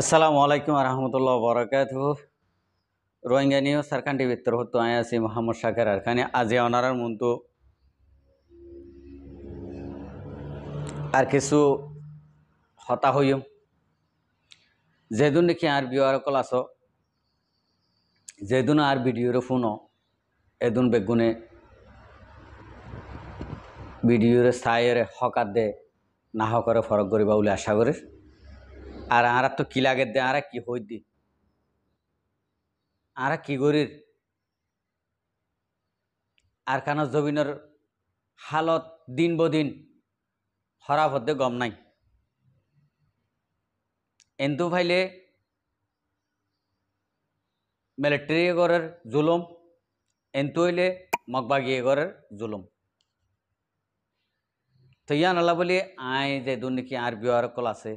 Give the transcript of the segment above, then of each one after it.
আসসালামু আলাইকুম রহমতুল্লাহ বরকাত রোহিঙ্গা নিউজ সারখান টিভির তরফত আয় আছি মোহাম্মদ শাকের আর খানে আজি অনারার মন্তু আর কিছু হতা হইম যেদিন দেখি আর বিয়ারকল আস যেদিন আর ভিডিওর ফোন এদিন বেগুনে ভিডিওর সায়ের হকাত দে না হকরে ফরক করিবা বলে আশা করিস আর আরা তো কি লাগে দে আরা কি হই দি আরা কি গরির আর কেন জবিনের হালত দিন বদিন হরা হতে গম নাই এন্দু ভাইলে মিলিটারি গরের জুলুম এন্তু হইলে মগবাগি গরের জুলুম তো ইয়ান আল্লাহ বলি আয় যে দুর্নীতি আর বিহার কল আছে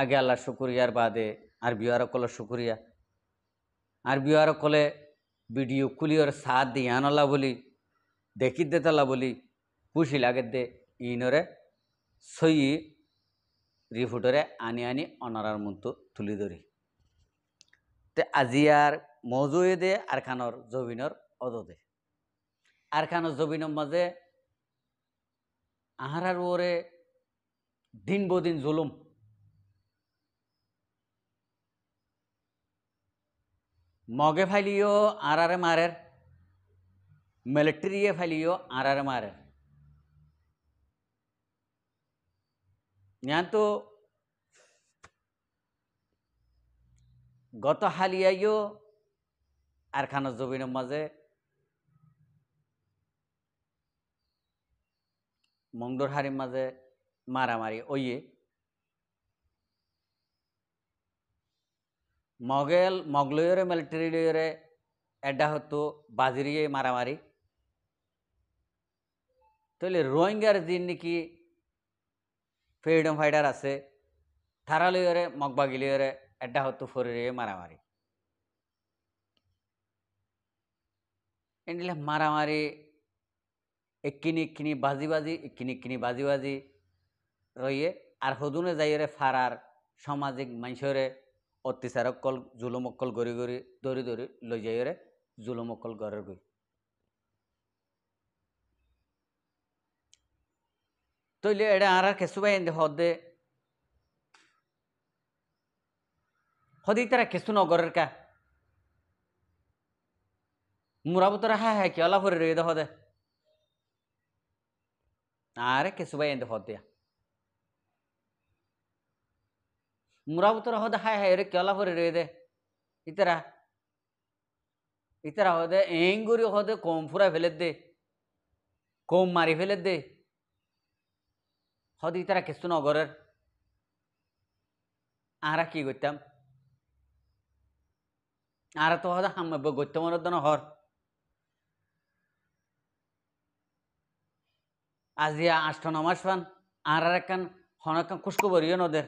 আগে আল্লাহ শুকুরিয়ার বাদে আর বিয়ারক কল শুকুরিয়া আর বিয়ারক কলে ভিডিও কুলিওর সাথ দিয়ে আনলা বলি দেখি দেতলা বলি খুশি লাগে দে ইনরে সই রিফুটরে আনি আনি অনারার মতো তুলি ধরি তে আজি আর মজুয়ে দে আর খানোর জবিনর দে আর খানোর জবিনর মাঝে আহারার ওরে দিন বদিন জুলুম মগে মারের ഫലിയോ ആറാറമാരർ আর আর মারের ഞാൻ তো গত হালিয়াইও আর খানো জবিনের মাঝে মংডর হারির মাঝে মারামারি ওইয়ে ಮೊಘಲ್ ಮೊಘ್ಲಯರ ಮಿಲಿಟರಿಯರ এডা হতো বাজিরিয়ে মারামারি তাহলে রোহিঙ্গার যিন নাকি ফ্রিডম ফাইটার আছে থারালিয়রে মগবাগিলিয়রে এডা হতো ফরিয়ে মারামারি এনে মারামারি একখিনি একখিনি বাজি বাজি একখিনি একখিনি বাজি বাজি রয়ে আর সদনে যাইরে ফারার সামাজিক মানুষরে জুলুম জুলুমকল গড়ি গড়ি ধরি ধরি লৈ যাইরে জুলুমকল গড়ে গই তৈলে এটা আর কেসুবাই এনে হদে হদি তারা কেসু নগরের কা মুরাবতরা হ্যাঁ হ্যাঁ কি আলা করে দে হদে আরে কেসুবাই এনে হদিয়া ಮೂರಾವತರ ಹೋದ ಹಾಯ್ ಹಾಯ್ ಇವ್ರಿಗೆ ಕೇಳ ಹೊರ ಇದೆ ಈ ಥರ ಈ ಥರ ಹೋದೆ ಹೆಂಗೂರಿ ಹೋದೆ ಕೋಂಫುರ ಫೆಲೆದ್ದೆ ಕೋಮ್ ಮಾರಿ ಫೆಲೆದ್ದೆ হদ ইতারা কিছু নগরের আরা কি করতাম আরা তো হদা হাম গত্যম দন হর আজিয়া আষ্ট নমাস ফান আর একখান হন একখান খুশকবরিও নদের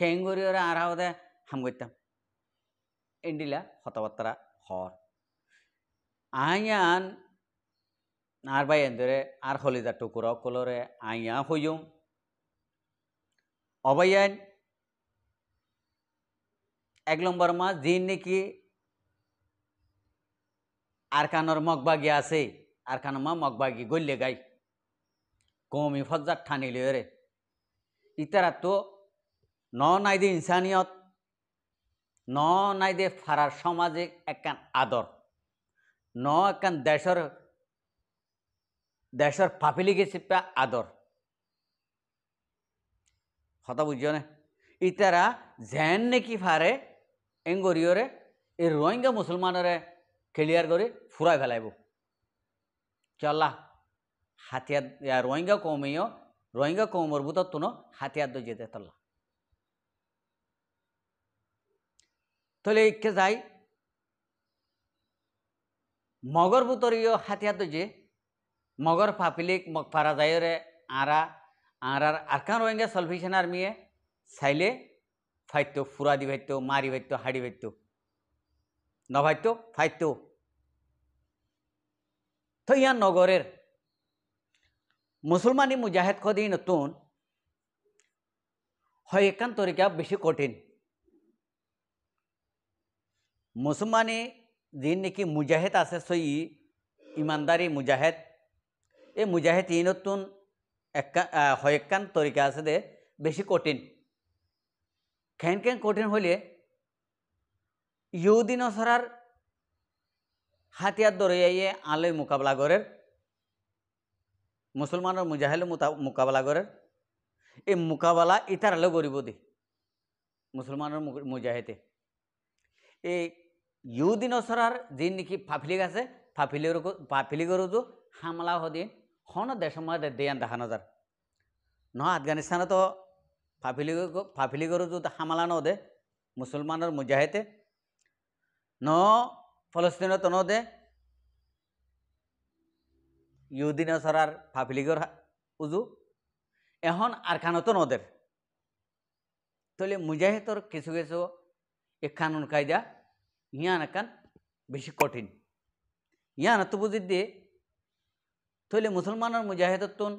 കേങ്കൂരിയൊരു ആരാവതെ ഹംകുറ്റം എണ്ടില്ല ഹൊത്തപത്ര ഹോർ ആയാൻ বাই എന്തൊരു ആർ ഹൊലിത ടുക്കുറോ കുലോറെ ആയാ ഹൊയ്യും অবয়ান এক নম্বর মা যিন নাকি আরকানোর মগবাগি আছে আরকানো মা মগবাগি গল্লে গাই কমি ফজ্জার ঠানিলে রে ইতারা তো ন নাইদে ইনসানিয়ত ন নাইদে ফারার সমাজে একান আদর ন একান দেশর দেশর পাপিলিকে চিপা আদর কথা বুঝিও না ইতারা জেন নাকি ফারে এঙ্গরিওরে এই রোহিঙ্গা মুসলমানরে ক্লিয়ার করে ফুরাই ফেলাইব চল্লা হাতিয়ার রোহিঙ্গা কৌমিও রোহিঙ্গা কৌমর বুতত তুনো হাতিয়ার দিয়ে যেতে তল্লা তাহলে একে যাই মগর বুতরীয় হাতিয়াত যে মগর ফাপিলিক মগফারা যায়রে আরা আরার আরকান রোহিঙ্গা সলভিশন আর্মিয়ে চাইলে ফাইত্য ফুরাদি ভাইত্য মারি ভাইত্য হাড়ি ভাইত্য নভাইত্য ফাইত্য তো ইয়া নগরের মুসলমানি মুজাহেদ খদি নতুন হয় একান তরিকা বেশি কঠিন মুসলমানে দিন নাকি মুজাহেদ আছে সই ইমানদারি মুজাহেদ এই ই নতুন হয়েকান তরিকা আছে দে বেশি কঠিন খেন খেন কঠিন হলে ইউদিন সরার হাতিয়ার দরিয়াইয়ে আলোয় মোকাবলা করে মুসলমানের মুজাহেদ মোকাবলা করে এই মোকাবিলা ইতার আলো করিব দে মুসলমানের মুজাহেদে এই ইউদিনসরার যে নাকি ফাফিলিক আছে ফাফিলির ফাফিলিগরজু হামলা হদি হন দেশময় দেয়ান দেখা যার ন আফগানিস্তানে তো ফাফিলি ফাফিলিগরজু হামলা নদে মুসলমানের মুজাহিদে ন ফলস্তিনত নদে ইউদিনসরার ফাফিলিগর উজু এখন আরখানত নদের তাহলে মুজাহিদর কিছু কিছু এক কানুন কায়দা ইয়ানাকান বেশি কঠিন ইয়ান আত্মবুজির দিয়ে তাহলে মুসলমানের মুজাহিদত্তন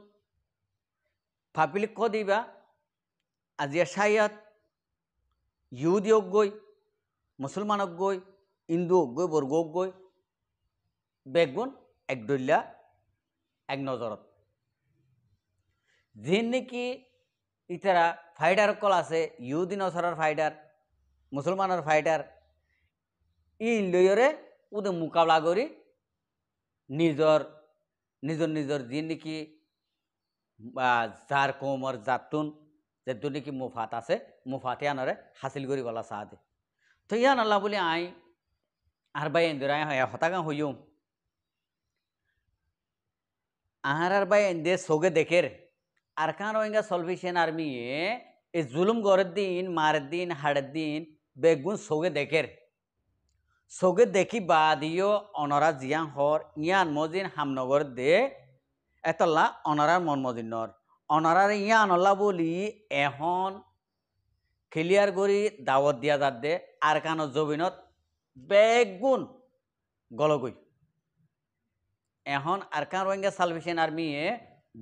ফাপিলিক ক দিবা আজিয়া সাইয়াত ইহুদি অজ্ঞই মুসলমান অজ্ঞই ইন্দু অজ্ঞই বর্গ অজ্ঞই বেগুন একদলীয়া এক নজরত যিন নেকি ইতারা ফাইডার কল আছে ইহুদি নসরার ফাইডার মুসলমানের ফাইডার ই লয়ৰে উদে মোকাবিলা কৰি নিজৰ নিজৰ নিজৰ যি নেকি যাৰ কমৰ জাতুন যেটো নেকি মুফাত আছে মুফাতে আনৰে হাসিল কৰি গলা চাহাদে তো ইয়া নলা বুলি আই আৰবাই এন্দুৰাই হতাগাঁ হৈয়ম আহার আর বাই এন্দে সোগে দেখের আর কান রোহিঙ্গা সলভেশন আর্মি এ জুলুম গরের দিন মারের দিন হাড়ের দিন বেগুন সোগে দেখের চোখে দেখি বা দিও অনরা জিয়াং হর ইয়ান মজিন হামনগর দে এতলা অনারার মনমদিনর অনরার ইয়ান অল্লা বলি এখন খেলিয়ার গড়ি দাওয়াত দিয়া যার দে আর কানো জবিনত বেগুণ গলগই এখন আর কান রোহিঙ্গা সালভেশন আর্মিয়ে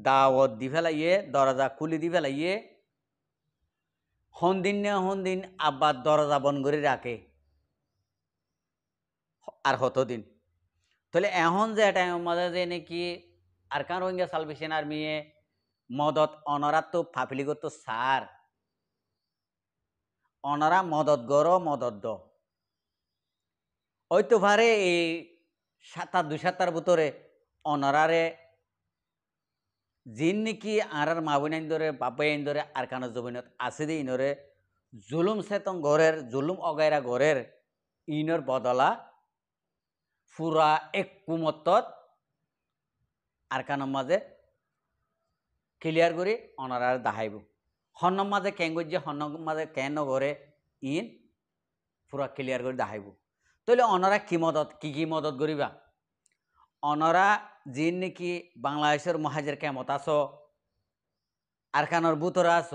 দাওয়াত দি ফেলাইয়ে দরজা খুলি দি ফেলাইয়ে হন্দিন না হন্দিন আব্বার দরজা বন করে রাখে আর দিন তাহলে এখন যে এটা মাঝে যে নাকি আর কান রোহিঙ্গা সালভেশন আর্মিয়ে মদত অনরাত ফাফিলিগত সার অনরা মদত গর মদত দ হয়তো ভারে এই সাতার দুই সাতার ভিতরে অনরারে জিন নাকি আর মা বোন ধরে বাপাই আইন আর কানো জবিনত আছে দে ইনরে জুলুম চেতন ঘরের জুলুম অগায়রা ঘরের ইনর বদলা ফুৰা এক কুমতত আরকানম মাজে ক্লিয়ার করে অনারার দাহাইব হন্নম মাজে কেন গজ্জে হন্ন মাজে কেন ঘরে ইন ফুরা ক্লিয়ার করে দাহাইব তাহলে অনরা কি মদত কি কি মদত করিবা অনরা যিন নাকি বাংলাদেশের মহাজের কেমত আস আরকানোর বুতরা আস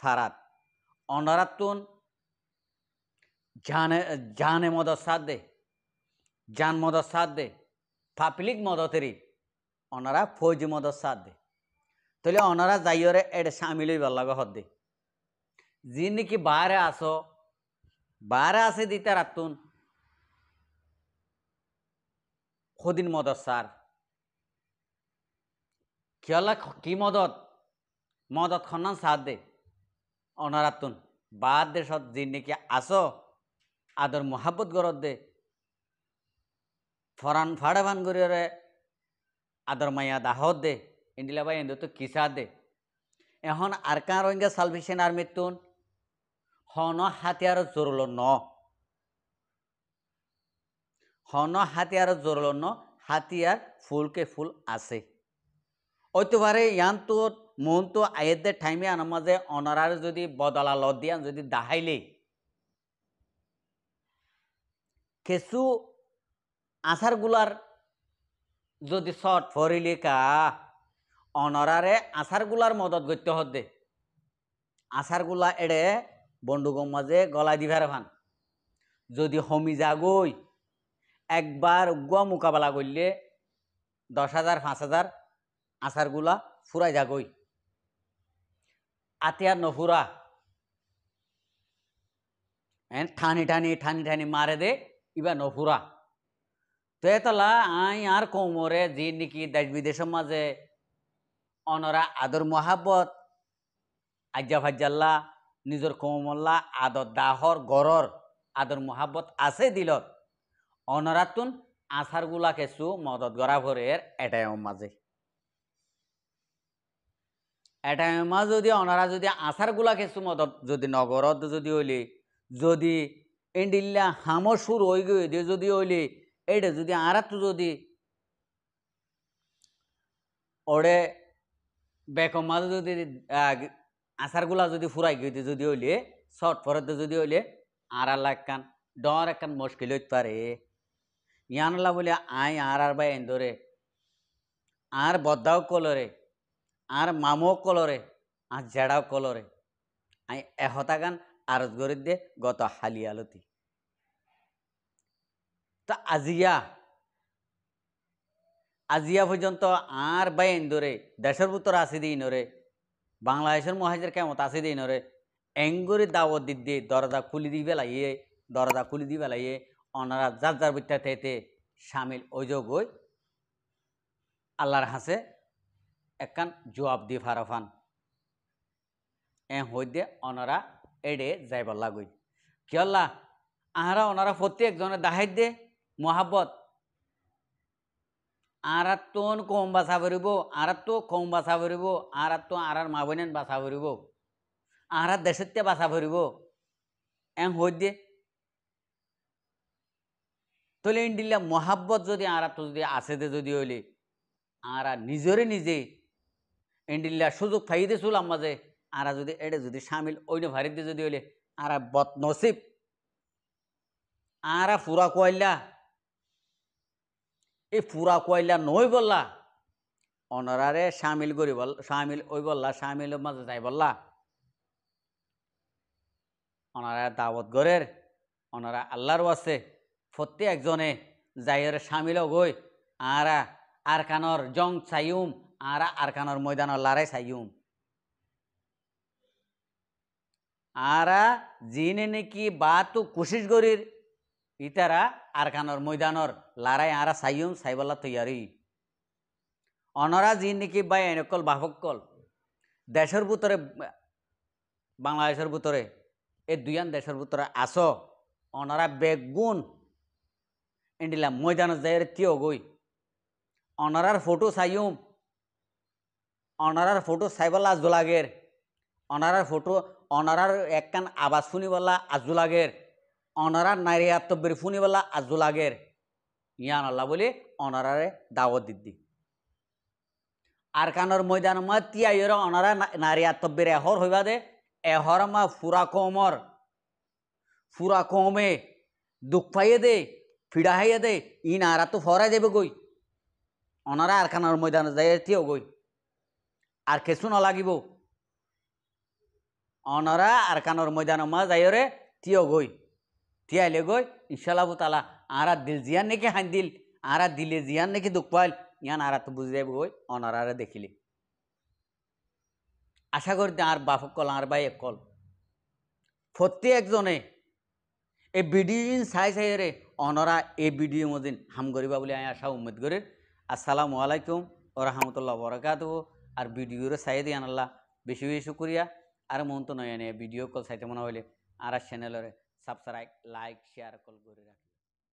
ফারাত অনরাতুন জানে জানে মদত সাদ দেয় যান মদত সাথ দে পাবলিক মদতেরই ওনারা ফৌজি মদত সাথ দে তাহলে ওনারা যাইয়রে এটা সামিল হইবার লাগা দে যি নাকি বারে আসো বারে আসে দিতা রাতুন খদিন মদত সার কিয়লা কি মদত মদত খন্নান সাদ দে অনারাতুন বাদ দে সব যি নাকি আস আদর মোহাব্বত গরত দে ফরান ফাড়াভান গরিয়রে আদর মাইয়া দাহত দে ইন্ডিলা বাই এন্দু তো কিসা দে এখন আর কাঁ রোহিঙ্গা সালভেশন আর্মির তুন হন হাতিয়ার জোরল ন হন হাতিয়ার জোরল ন হাতিয়ার ফুলকে ফুল আছে ঐতবারে ইয়ান তো মন তো আয়েদে ঠাইমে আনার মাঝে অনারার যদি বদলা লদিয়ান যদি দাহাইলে কিছু আসারগুলার যদি শর্ট ফরি কা অনরারে আসারগুলার মদত করতে হতে আসারগুলা এড়ে বন্ধুগম মাঝে গলায় দিভার ভান যদি হমি যাগই একবার গুয়া মোকাবেলা করলে দশ হাজার পাঁচ হাজার আসারগুলা ফুরাই যাগই আতিয়ার নফুরা ঠানি ঠানি ঠানি ঠানি মারে দে ইবা নফুরা তো এতলা আই আর কোমরে যে নাকি দেশ বিদেশের মাঝে অনরা আদর মহাব্বত আজ্জা ফাজ্জাল্লা নিজের কোমল্লা আদর দাহর গরর আদর মহাব্বত আছে দিলত অনরাতুন আসারগুলা কেসু মদত গড়া ভরের এটাই মাঝে এটাই মা যদি অনরা যদি আসারগুলা কেসু মদত যদি নগরত যদি হইলি যদি এন্ডিল্লা হামো সুর হয়ে গিয়ে যদি হইলি এইটা যদি আরাত্তু যদি ওরে বেকম মাঝে যদি আচারগুলা যদি ফুরাই গিয়ে যদি হইলে শর্ট ফরতে যদি হইলে আর আল্লাহ একখান ডর একখান মুশকিল হইতে পারে ইয়ানলা বলে আই আর আর বা এন্দরে আর বদ্দাও কলরে আর মামো কলরে আর জেড়াও কলরে আই এহতা গান আরজ গরিদ দে গত হালি আলতি তা আজিয়া আজিয়া পর্যন্ত আর বাইন ধরে দেশের ভিতরে আসি দিই নরে বাংলাদেশের মহাজের কেমত আসি দিই নরে এঙ্গুরি দাওয়াত দি দিয়ে দরজা খুলি দিই বেলাইয়ে দরজা খুলি দিই বেলাইয়ে অনারা যার যার বিদ্যা থেতে সামিল অযোগ হই আল্লাহর হাসে একখান জবাব দি ফারাফান এ হই দিয়ে অনারা এড়ে যাইবার লাগুই কি আল্লাহ আহারা ওনারা প্রত্যেকজনে দাহাই দিয়ে মহাব্বত আরাত্তন কম বাছা আর আৰাতটো কম বাছা ফুৰিব আর আৰাৰ মা বইনেন বাছা ফুৰিব আৰাত দেশতে বাছা ফুৰিব এং হৈ দিয়ে তলে ইন্ডিলা মহাব্বত যদি আৰাতটো যদি আছে দে যদি হ'লে আর নিজৰে নিজে ইন্ডিলা সুযোগ থাই দে চুলাম আর আৰা যদি এডে যদি সামিল অন্য দে যদি হ'লে আর বদ নসিব আর ফুৰা কয়লা এই পুরা কয়লা নই বললা অনরারে সামিল করি বল সামিল ওই বললা সামিল মাঝে যাই বললা অনারা দাওয়াত গরের অনারা আল্লাহরও আছে প্রত্যেক একজনে যাইয়ের সামিল গই আরা আরকানর জং চাইম আরা আরকানর ময়দানর লারে চাইম আরা জিনে নাকি বা তো কোশিশ গরির ইতারা আরখানর ময়দানর লারাই আরা সাইয়ুম সাইবাল্লা তৈয়ারি অনরা যি নেকি বাই এনেকল বাহকল দেশের ভিতরে বাংলাদেশের ভিতরে এই দুইয়ান দেশের ভিতরে আস অনরা বেগুন এন্ডিলা ময়দানত যাইয়ের তিয় গই অনরার ফটো সাইয়ুম অনারার ফটো চাইবলা আজু লাগের অনারার ফটো অনারার একখান আবাজ শুনিবলা আজু লাগের অনারা নারী আত্মব্যের ফুনিবেলা আজু লাগের ইয়ান আল্লাহ বলে অনারারে দাওয়াত দিদি আর কানোর ময়দান মা তিয়াইয়ের অনারা নারী আত্মব্যের এহর হইবা দে এহর মা ফুরা কমর ফুরা কমে দুঃখ পাইয়ে দে ফিড়া হাইয়ে দে ই নারা তো ফরা যাবে গই অনারা আর কানোর ময়দানে যাই তিও গই আর কেসু ন লাগিব অনরা আর কানোর ময়দান মা যাইরে তিয় গই তিয়াইলে গৈ ইশালাবু তালা আঁরা দিল জিয়ান নাকি হান দিল আঁরা দিলে জিয়ান নাকি পাইল ইয়ান আঁরা তো বুঝে যাবে গই দেখিলে আশা আশা করি আর বাপক কল আর বাই এক কল ফতি একজনে এই ভিডিও চাই চাই রে অনরা এই ভিডিও মদিন হাম করিবা বলে আমি আশা উম্মেদ কৰি আসসালামু আলাইকুম ও রহমতুল্লাহ বরকাত আর ভিডিওরে চাই দিয়ে আনাল্লাহ বেশি বেশি শুক্রিয়া আর মন তো নয় ভিডিও কল চাইতে মনে হইলে আর চ্যানেলরে সাবস্ক্রাইব লাইক শেয়ার কল করে রাখি